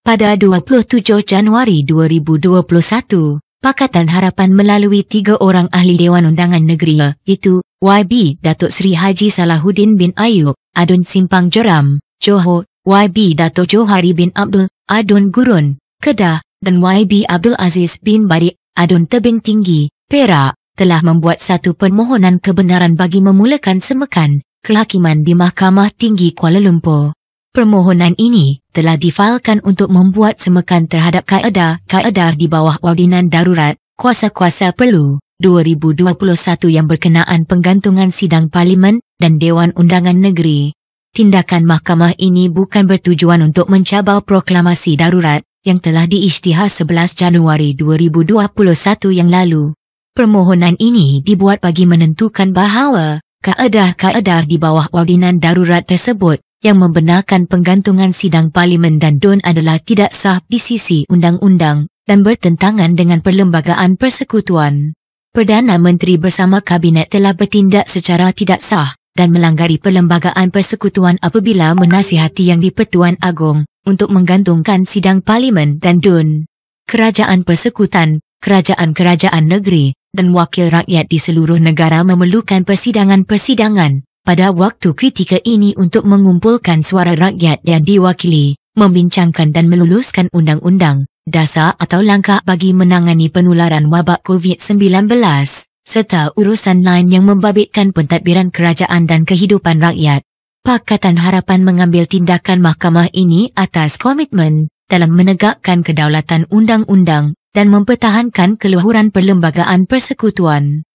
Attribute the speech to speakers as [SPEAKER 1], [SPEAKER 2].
[SPEAKER 1] Pada 27
[SPEAKER 2] Januari 2021, Pakatan Harapan melalui tiga orang ahli Dewan Undangan Negeri iaitu YB Datuk Seri Haji Salahuddin bin Ayub, Adun Simpang Joram, Johor, YB Datuk Johari bin Abdul, Adun Gurun, Kedah dan YB Abdul Aziz bin Bari, Adun Tebing Tinggi, Perak telah membuat satu permohonan kebenaran bagi memulakan semekan kehakiman di Mahkamah Tinggi Kuala Lumpur. Permohonan ini telah difailkan untuk membuat semekan terhadap kaedah-kaedah di bawah Ordinan Darurat Kuasa-Kuasa Perlu 2021 yang berkenaan penggantungan sidang Parlimen dan Dewan Undangan Negeri. Tindakan mahkamah ini bukan bertujuan untuk mencabar proklamasi darurat yang telah diisytihar 11 Januari 2021 yang lalu. Permohonan ini dibuat bagi menentukan bahawa kaedah-kaedah di bawah Ordinan Darurat tersebut yang membenarkan penggantungan sidang parlimen dan DUN adalah tidak sah di sisi undang-undang dan bertentangan dengan perlembagaan persekutuan. Perdana Menteri bersama Kabinet telah bertindak secara tidak sah dan melanggari perlembagaan persekutuan apabila menasihati Yang di-Pertuan Agong untuk menggantungkan sidang parlimen dan DUN. Kerajaan persekutan, kerajaan-kerajaan negeri dan wakil rakyat di seluruh negara memerlukan persidangan-persidangan pada waktu kritika ini untuk mengumpulkan suara rakyat yang diwakili, membincangkan dan meluluskan undang-undang, dasar atau langkah bagi menangani penularan wabak COVID-19, serta urusan lain yang membabitkan pentadbiran kerajaan dan kehidupan rakyat. Pakatan Harapan mengambil tindakan mahkamah ini atas komitmen dalam menegakkan kedaulatan undang-undang dan mempertahankan keluhuran perlembagaan persekutuan.